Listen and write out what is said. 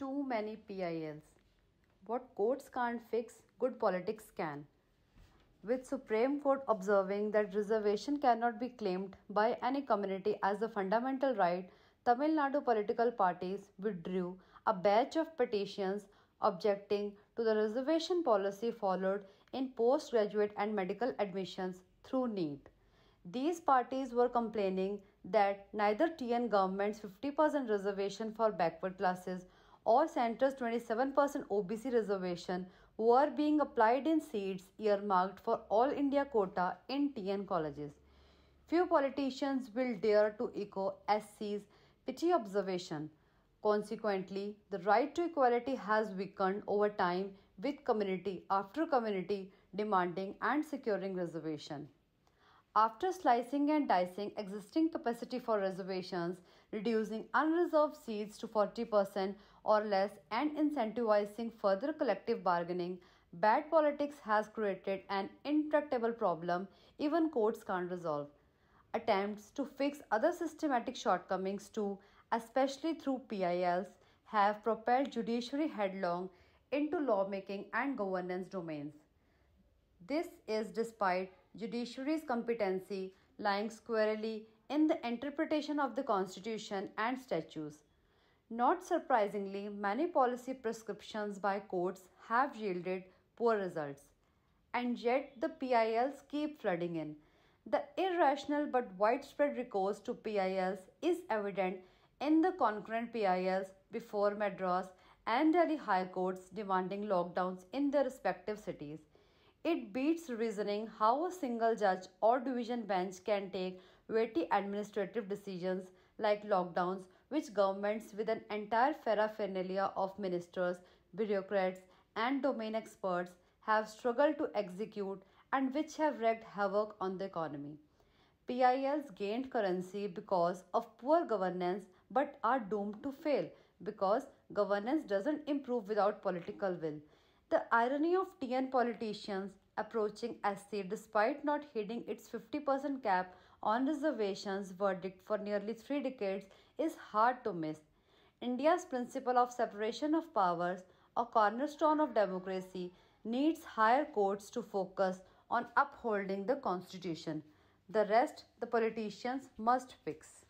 too many PILs. What courts can't fix, good politics can. With Supreme Court observing that reservation cannot be claimed by any community as a fundamental right, Tamil Nadu political parties withdrew a batch of petitions objecting to the reservation policy followed in postgraduate and medical admissions through NEET. These parties were complaining that neither TN government's 50% reservation for backward classes all Center's 27% OBC reservation were being applied in seats earmarked for all India quota in TN colleges. Few politicians will dare to echo SC's pity observation. Consequently, the right to equality has weakened over time with community after community demanding and securing reservation. After slicing and dicing existing capacity for reservations, reducing unreserved seats to 40% or less, and incentivizing further collective bargaining, bad politics has created an intractable problem even courts can't resolve. Attempts to fix other systematic shortcomings, too, especially through PILs, have propelled judiciary headlong into lawmaking and governance domains. This is despite judiciary's competency lying squarely in the interpretation of the constitution and statutes. Not surprisingly, many policy prescriptions by courts have yielded poor results. And yet the PILs keep flooding in. The irrational but widespread recourse to PILs is evident in the concurrent PILs before Madras and Delhi High Courts demanding lockdowns in their respective cities. It beats reasoning how a single judge or division bench can take weighty administrative decisions like lockdowns, which governments with an entire paraphernalia of ministers, bureaucrats, and domain experts have struggled to execute and which have wreaked havoc on the economy. PILs gained currency because of poor governance but are doomed to fail because governance doesn't improve without political will. The irony of TN politicians approaching SC despite not hitting its 50% cap on reservations verdict for nearly three decades is hard to miss. India's principle of separation of powers, a cornerstone of democracy, needs higher courts to focus on upholding the constitution. The rest the politicians must fix.